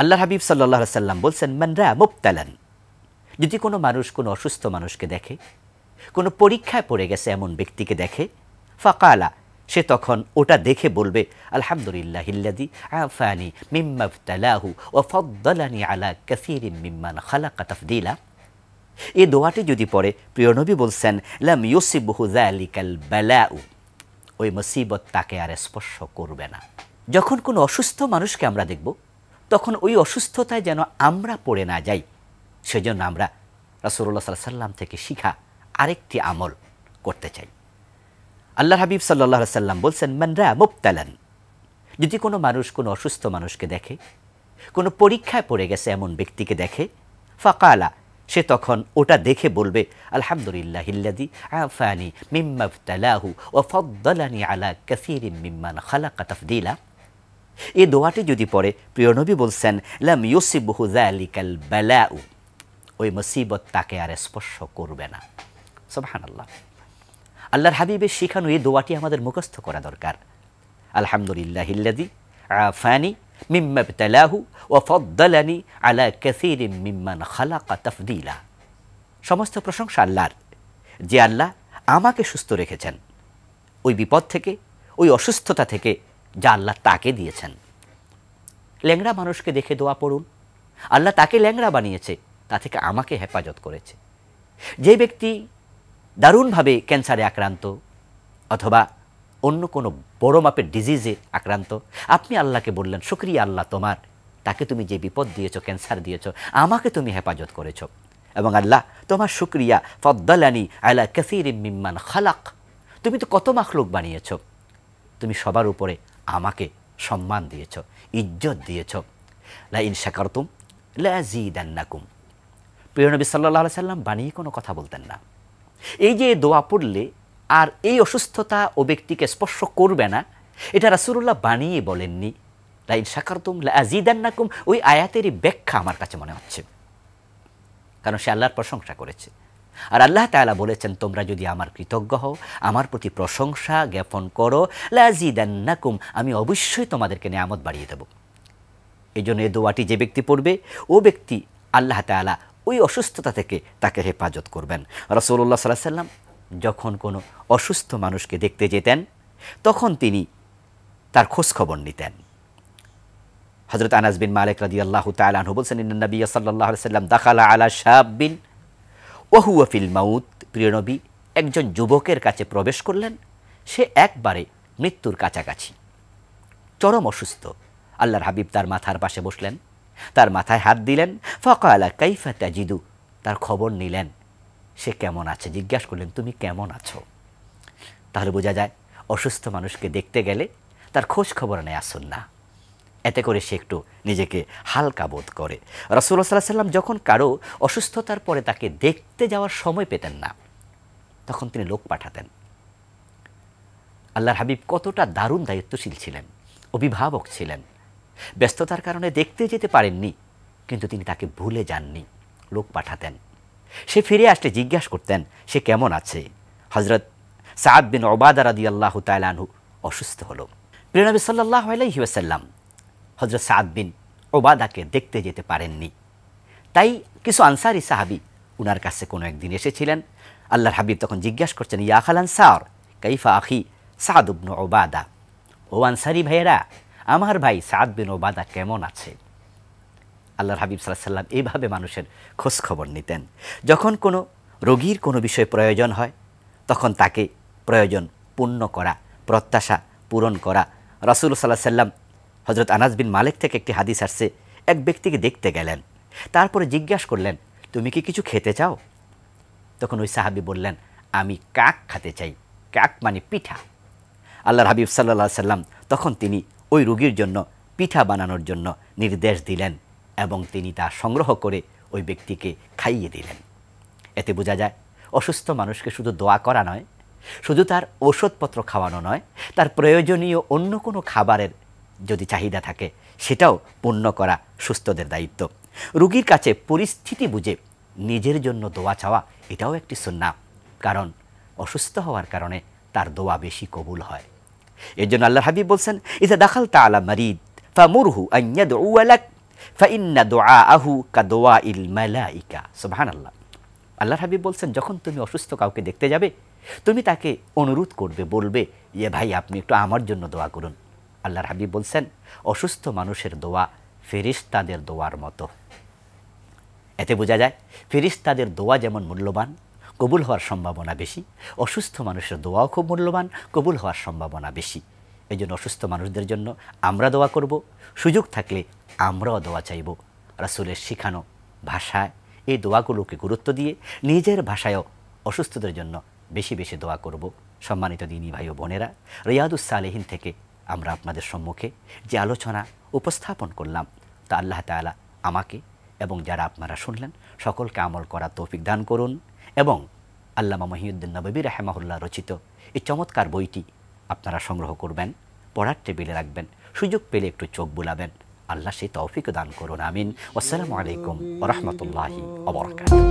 আল্লাহ হাবিব সাল্লা সাল্লাম বলছেন মানরা মুক্তালান যদি কোনো মানুষ কোনো অসুস্থ মানুষকে দেখে কোনো পরীক্ষায় পড়ে গেছে এমন ব্যক্তিকে দেখে ফাকালা সে তখন ওটা দেখে বলবে আলহামদুলিল্লাহ হিল্লাদি আফানি মিম্মাফতালাহু ও ফদ্দালানি আলা কাসির মিম্মান খালা তাফদিলা এ দোয়াটি যদি পড়ে প্রিয়নবী বলছেন লাম ইউসিবহু জালিকাল বেলাউ ওই মুসিবত তাকে আর স্পর্শ করবে না যখন কোনো অসুস্থ মানুষকে আমরা দেখব তখন ওই অসুস্থতায় যেন আমরা পড়ে না যাই সেজন্য আমরা রাসুল্লাহ সাল্লাহ সাল্লাম থেকে শিখা আরেকটি আমল করতে চাই আল্লাহ হাবিব সাল্লাহ সাল্লাম বলছেন মানরা মুক্তালান যদি কোনো মানুষ কোনো অসুস্থ মানুষকে দেখে কোনো পরীক্ষায় পড়ে গেছে এমন ব্যক্তিকে দেখে ফাকালা সে তখন ওটা দেখে বলবে আলহামদুলিল্লাহ হিল্লাদি আফানি মিম্মাফতালাহু ও ফদ্দলানি আলা কাসির মিম্মান খালা তফদিলা এ দোয়াটি যদি পড়ে প্রিয়নবী বলছেন লাম ইউসিবহু জালিকাল বেলাউ ওই মুসিবত তাকে আর স্পর্শ করবে না আল্লাহ আল্লাহর হাবিবের শিখানো এই দোয়াটি আমাদের মুখস্থ করা দরকার আলহামদুলিল্লাহ ইল্লাদি আফানি মিম্মা ইবতালাহু ও ফদ্দালানি আলা কাসীরিম মিম্মান খালাকা তাফদিলা সমস্ত প্রশংসা আল্লাহর যে আল্লাহ আমাকে সুস্থ রেখেছেন ওই বিপদ থেকে ওই অসুস্থতা থেকে যা আল্লাহ তাকে দিয়েছেন ল্যাংড়া মানুষকে দেখে দোয়া পড়ুন আল্লাহ তাকে ল্যাংড়া বানিয়েছে তা থেকে আমাকে হেফাজত করেছে যে ব্যক্তি দারুণভাবে ক্যান্সারে আক্রান্ত অথবা অন্য কোনো বড় মাপের ডিজিজে আক্রান্ত আপনি আল্লাহকে বললেন শুক্রিয়া আল্লাহ তোমার তাকে তুমি যে বিপদ দিয়েছ ক্যান্সার দিয়েছ আমাকে তুমি হেফাজত করেছ এবং আল্লাহ তোমার শুক্রিয়া ফদ্দালানি আল্লাহ কাসির মিম্মান খালাক তুমি তো কত মাখলুক বানিয়েছ তুমি সবার উপরে আমাকে সম্মান দিয়েছ ইজ্জত দিয়েছ লা ইন শাকারতুম লা জিদান্নাকুম প্রিয় নবী সাল্লাহ সাল্লাম বানিয়ে কোনো কথা বলতেন না এই যে দোয়া পড়লে আর এই অসুস্থতা ও ব্যক্তিকে স্পর্শ করবে না এটা রাসুরুল্লাহ বানিয়ে বলেননি লা ইন শাকারতুম লা ওই আয়াতেরই ব্যাখ্যা আমার কাছে মনে হচ্ছে কারণ সে আল্লাহর প্রশংসা করেছে আর আল্লাহ তালা বলেছেন তোমরা যদি আমার কৃতজ্ঞ হও আমার প্রতি প্রশংসা জ্ঞাপন করো লাজি লাজিদান্নাকুম আমি অবশ্যই তোমাদেরকে নিয়ামত বাড়িয়ে দেব এই জন্য এ দোয়াটি যে ব্যক্তি পড়বে ও ব্যক্তি আল্লাহ তালা ওই অসুস্থতা থেকে তাকে হেফাজত করবেন রসৌল্লা সাল্লাহ সাল্লাম যখন কোনো অসুস্থ মানুষকে দেখতে যেতেন তখন তিনি তার খোঁজখবর নিতেন হজরত আনাজ বিন মালিক রাজি আল্লাহ তালু বলছেন নবী সাল্লাহ সাল্লাম দাখালা আলা শাহ বিন ওয়াহুয়াফিল মাউত প্রিয়নবী একজন যুবকের কাছে প্রবেশ করলেন সে একবারে মৃত্যুর কাছাকাছি চরম অসুস্থ আল্লাহর হাবিব তার মাথার পাশে বসলেন তার মাথায় হাত দিলেন ফকালা কাইফা ত্যাজিদু তার খবর নিলেন সে কেমন আছে জিজ্ঞাসা করলেন তুমি কেমন আছো তাহলে বোঝা যায় অসুস্থ মানুষকে দেখতে গেলে তার খোঁজ খবর নেয়া না এতে করে সে একটু নিজেকে হালকা বোধ করে রসুল্লাহ সাল্লাহ সাল্লাম যখন কারো অসুস্থতার পরে তাকে দেখতে যাওয়ার সময় পেতেন না তখন তিনি লোক পাঠাতেন আল্লাহর হাবিব কতটা দারুণ দায়িত্বশীল ছিলেন অভিভাবক ছিলেন ব্যস্ততার কারণে দেখতে যেতে পারেননি কিন্তু তিনি তাকে ভুলে যাননি লোক পাঠাতেন সে ফিরে আসতে জিজ্ঞাসা করতেন সে কেমন আছে হজরত সাদ বিন ওবাদা রাদি আল্লাহ তালানহু অসুস্থ হল প্রিয়নবী সাল্লাহ আলাইহি ওয়াসাল্লাম হজরত সাদ বিন ওবাদাকে দেখতে যেতে পারেননি তাই কিছু আনসারি সাহাবি উনার কাছে কোনো একদিন এসেছিলেন আল্লাহর হাবিব তখন জিজ্ঞাসা করছেন ইয়া খালান সার কাইফা আখি সাদ উবন ওবাদা ও আনসারি ভাইয়েরা আমার ভাই সাদ বিন ওবাদা কেমন আছে আল্লাহর হাবিব সাল্লাহ সাল্লাম এইভাবে মানুষের খোঁজ খবর নিতেন যখন কোনো রোগীর কোনো বিষয়ে প্রয়োজন হয় তখন তাকে প্রয়োজন পূর্ণ করা প্রত্যাশা পূরণ করা রসুল সাল্লাহ সাল্লাম হজরত আনাজ বিন মালিক থেকে একটি হাদিস আসছে এক ব্যক্তিকে দেখতে গেলেন তারপরে জিজ্ঞাসা করলেন তুমি কি কিছু খেতে চাও তখন ওই সাহাবি বললেন আমি কাক খাতে চাই কাক মানে পিঠা আল্লাহর হাবিব সাল্লা সাল্লাম তখন তিনি ওই রুগীর জন্য পিঠা বানানোর জন্য নির্দেশ দিলেন এবং তিনি তা সংগ্রহ করে ওই ব্যক্তিকে খাইয়ে দিলেন এতে বোঝা যায় অসুস্থ মানুষকে শুধু দোয়া করা নয় শুধু তার ওষুধপত্র খাওয়ানো নয় তার প্রয়োজনীয় অন্য কোনো খাবারের যদি চাহিদা থাকে সেটাও পূর্ণ করা সুস্থদের দায়িত্ব রুগীর কাছে পরিস্থিতি বুঝে নিজের জন্য দোয়া চাওয়া এটাও একটি সুন্না কারণ অসুস্থ হওয়ার কারণে তার দোয়া বেশি কবুল হয় এর জন্য আল্লাহ হাবিব বলছেন ইসা দাখাল তা আলা মারিদ ফা মুরহু আইয়া দোয়ালাক দোয়া আহু কা দোয়া ইল ইকা সোহান আল্লাহ আল্লাহ হাবিব বলছেন যখন তুমি অসুস্থ কাউকে দেখতে যাবে তুমি তাকে অনুরোধ করবে বলবে ইয়ে ভাই আপনি একটু আমার জন্য দোয়া করুন আল্লাহর হাবিব বলছেন অসুস্থ মানুষের দোয়া ফেরিস্তাদের দোয়ার মতো এতে বোঝা যায় ফেরিস্তাদের দোয়া যেমন মূল্যবান কবুল হওয়ার সম্ভাবনা বেশি অসুস্থ মানুষের দোয়াও খুব মূল্যবান কবুল হওয়ার সম্ভাবনা বেশি এই জন্য অসুস্থ মানুষদের জন্য আমরা দোয়া করব সুযোগ থাকলে আমরাও দোয়া চাইব রাসুলের শিখানো ভাষায় এই দোয়াগুলোকে গুরুত্ব দিয়ে নিজের ভাষায়ও অসুস্থদের জন্য বেশি বেশি দোয়া করব সম্মানিত দিনী ভাই ও বোনেরা রিয়াদুস সালেহীন থেকে আমরা আপনাদের সম্মুখে যে আলোচনা উপস্থাপন করলাম তা আল্লাহ তালা আমাকে এবং যারা আপনারা শুনলেন সকলকে আমল করা তৌফিক দান করুন এবং আল্লামা মহিউদ্দিন নবী রাহেমাহুল্লাহ রচিত এই চমৎকার বইটি আপনারা সংগ্রহ করবেন পড়ার টেবিলে রাখবেন সুযোগ পেলে একটু চোখ বুলাবেন আল্লাহ সেই তৌফিক দান করুন আমিন আসসালামু আলাইকুম রহমতুল্লাহি অবরকাত